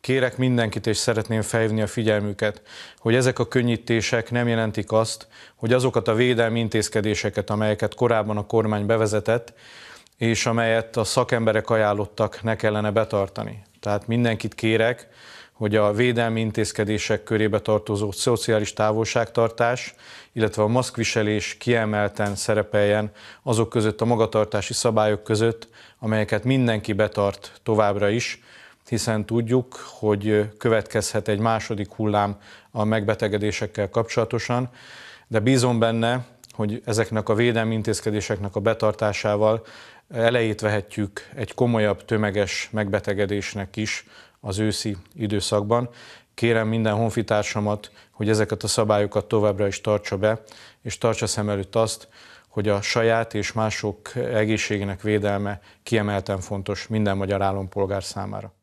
Kérek mindenkit, és szeretném felhívni a figyelmüket, hogy ezek a könnyítések nem jelentik azt, hogy azokat a védelmi intézkedéseket, amelyeket korábban a kormány bevezetett, és amelyet a szakemberek ajánlottak, ne kellene betartani. Tehát mindenkit kérek, hogy a védelmi intézkedések körébe tartozó szociális távolságtartás, illetve a maszkviselés kiemelten szerepeljen azok között a magatartási szabályok között, amelyeket mindenki betart továbbra is, hiszen tudjuk, hogy következhet egy második hullám a megbetegedésekkel kapcsolatosan, de bízom benne, hogy ezeknek a védelmi intézkedéseknek a betartásával elejét vehetjük egy komolyabb tömeges megbetegedésnek is az őszi időszakban. Kérem minden honfitársamat, hogy ezeket a szabályokat továbbra is tartsa be, és tartsa szem előtt azt, hogy a saját és mások egészségének védelme kiemelten fontos minden magyar állampolgár számára.